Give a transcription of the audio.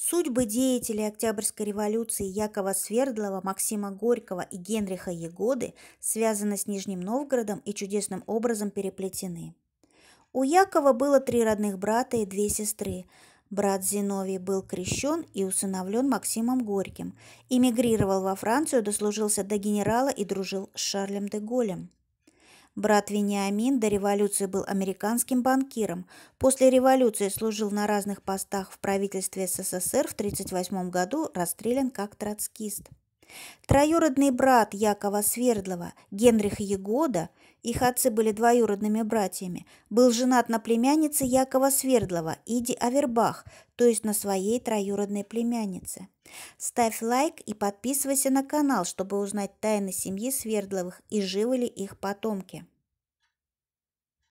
Судьбы деятелей Октябрьской революции Якова Свердлова, Максима Горького и Генриха Егоды связаны с Нижним Новгородом и чудесным образом переплетены. У Якова было три родных брата и две сестры. Брат Зиновий был крещен и усыновлен Максимом Горьким, эмигрировал во Францию, дослужился до генерала и дружил с Шарлем де Голем. Брат Вениамин до революции был американским банкиром. После революции служил на разных постах в правительстве СССР в 1938 году, расстрелян как троцкист. Троюродный брат Якова Свердлова, Генрих Егода, их отцы были двоюродными братьями, был женат на племяннице Якова Свердлова, Иди Авербах, то есть на своей троюродной племяннице. Ставь лайк и подписывайся на канал, чтобы узнать тайны семьи Свердловых и живы ли их потомки.